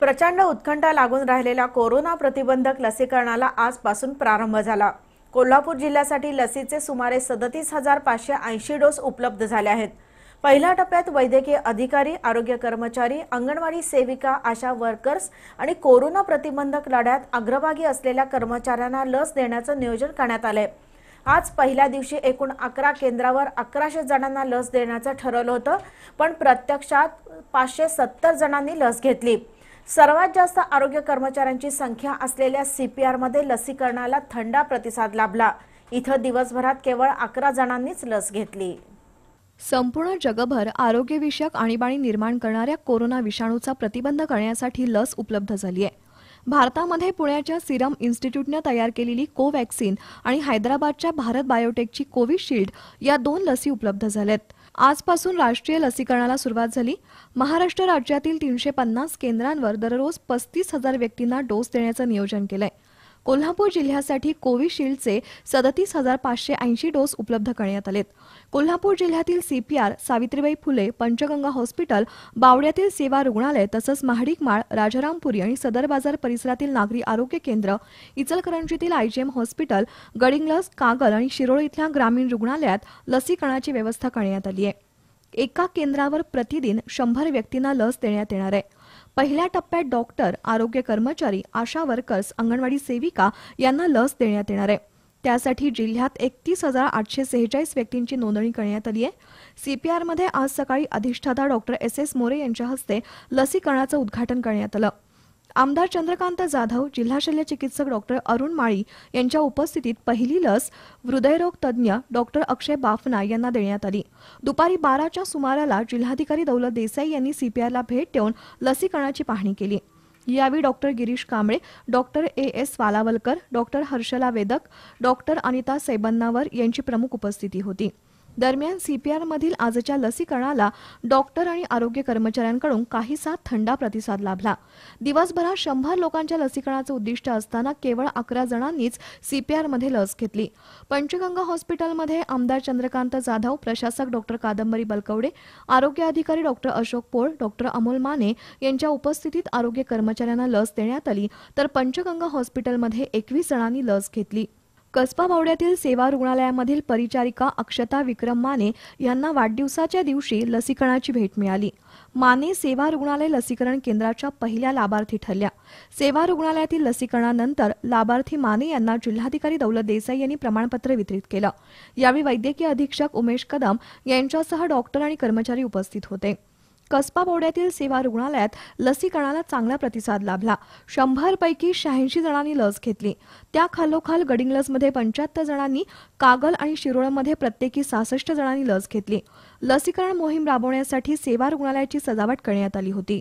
प्रचंड उत्कंठा लागून राहिलेल्या कोरोना प्रतिबंधक लसीकरणाला आजपासून प्रारंभ झाला कोल्हापूर जिल्ह्यासाठी लसीचे सुमारे सदतीस हजार पाचशे ऐंशी डोस उपलब्ध झाले आहेत पहिल्या टप्प्यात वैद्यकीय अधिकारी आरोग्य कर्मचारी अंगणवाडी सेविका आशा वर्कर्स आणि कोरोना प्रतिबंधक लढ्यात अग्रभागी असलेल्या कर्मचाऱ्यांना लस देण्याचं नियोजन करण्यात आलंय आज पहिल्या दिवशी एकूण अकरा केंद्रावर अकराशे जणांना लस देण्याचं ठरवलं होतं पण प्रत्यक्षात पाचशे सत्तर जणांनी लस घेतली सर्वात जास्त आरोग्य कर्मचाऱ्यांची संख्या असलेल्या सीपीआरमध्ये लसीकरणाला थंडा प्रतिसाद लाभला इथं दिवसभरात केवळ अकरा जणांनीच लस घेतली संपूर्ण जगभर आरोग्यविषयक आणीबाणी निर्माण करणाऱ्या कोरोना विषाणूचा प्रतिबंध करण्यासाठी लस उपलब्ध झाली आहे भारतामध्ये पुण्याच्या सिरम इन्स्टिट्यूटनं तयार केलेली कोवॅक्सिन आणि हैदराबादच्या भारत बायोटेकची कोविशिल्ड या दोन लसी उपलब्ध झाल्यात आजपासून राष्ट्रीय लसीकरणाला सुरुवात झाली महाराष्ट्र राज्यातील तीनशे पन्नास केंद्रांवर दररोज पस्तीस हजार व्यक्तींना डोस देण्याचं नियोजन केलंय कोल्हापूर जिल्ह्यासाठी कोविशिल्डचे सदतीस हजार पाचशे ऐंशी डोस उपलब्ध करण्यात आलेत कोल्हापूर जिल्ह्यातील सीपीआर सावित्रीबाई फुले पंचगंगा हॉस्पिटल बावड्यातील सेवा रुग्णालय तसंच महाडिक माळ राजारामपुरी आणि सदर बाजार परिसरातील नागरी आरोग्य केंद्र इचलकरंजीतील आयजीएम हॉस्पिटल गडिंगलस कागल आणि शिरोळ इथल्या ग्रामीण रुग्णालयात लसीकरणाची व्यवस्था करण्यात आली आहे एका केंद्रावर प्रतिदिन शंभर व्यक्तींना लस देण्यात येणार आहे पहिल्या टप्प्यात डॉक्टर आरोग्य कर्मचारी आशा वर्कर्स अंगणवाडी सेविका यांना लस देण्यात येणार आहे त्यासाठी जिल्ह्यात एकतीस हजार आठशे सेहेचाळीस व्यक्तींची नोंदणी करण्यात आली आहे सीपीआरमध्ये आज सकाळी अधिष्ठाता डॉक्टर एस एस मोरे यांच्या हस्ते लसीकरणाचं उद्घाटन करण्यात आलं आमदार चंद्रकांत जाधव जिल्हा शल्य चिकित्सक डॉक्टर अरुण माळी यांच्या उपस्थितीत पहिली लस हृदयरोग तज्ज्ञ डॉक्टर अक्षय बाफना यांना देण्यात आली दुपारी बाराच्या सुमाराला जिल्हाधिकारी दौलत देसाई यांनी सीपीआयला भेट देऊन लसीकरणाची पाहणी केली यावेळी doctor Girish Kamble doctor A S Walawalkar doctor Harshala Vedak doctor Anita सैबन्नावर यांची प्रमुख उपस्थिती होती दरम्यान मधील आजच्या लसीकरणाला डॉक्टर आणि आरोग्य कर्मचाऱ्यांकडून काहीसा थंडा प्रतिसाद लाभला दिवसभरात शंभर लोकांच्या लसीकरणाचं उद्दिष्ट असताना केवळ अकरा जणांनीच मध्ये लस घेतली पंचगंगा हॉस्पिटलमध्ये आमदार चंद्रकांत जाधव प्रशासक डॉक्टर कादंबरी बलकवडे आरोग्य अधिकारी डॉक्टर अशोक पोळ डॉक्टर अमोल माने यांच्या उपस्थितीत आरोग्य कर्मचाऱ्यांना लस देण्यात आली तर पंचगंगा हॉस्पिटलमध्ये एकवीस जणांनी लस घेतली कसबा बावड्यातील सेवा रुग्णालयामधील परिचारिका अक्षता विक्रम माने यांना वाढदिवसाच्या दिवशी लसीकरणाची भेट मिळाली माने सेवा रुग्णालय लसीकरण केंद्राच्या पहिल्या लाभार्थी ठरल्या सेवा रुग्णालयातील लसीकरणानंतर लाभार्थी माने यांना जिल्हाधिकारी दौलत देसाई यांनी प्रमाणपत्र वितरित केलं यावेळी वैद्यकीय अधीक्षक उमेश कदम यांच्यासह डॉक्टर आणि कर्मचारी उपस्थित होते कसबा बोड्यातील सेवा रुग्णालयात लसीकरणाला चांगला प्रतिसाद लाभला शंभरपैकी शहाऐंशी जणांनी लस घेतली त्या खालोखाल लसमध्ये पंच्याहत्तर जणांनी कागल आणि शिरोळमध्ये प्रत्येकी सहासष्ट जणांनी लस घेतली लसीकरण मोहीम राबवण्यासाठी सेवा रुग्णालयाची सजावट करण्यात आली होती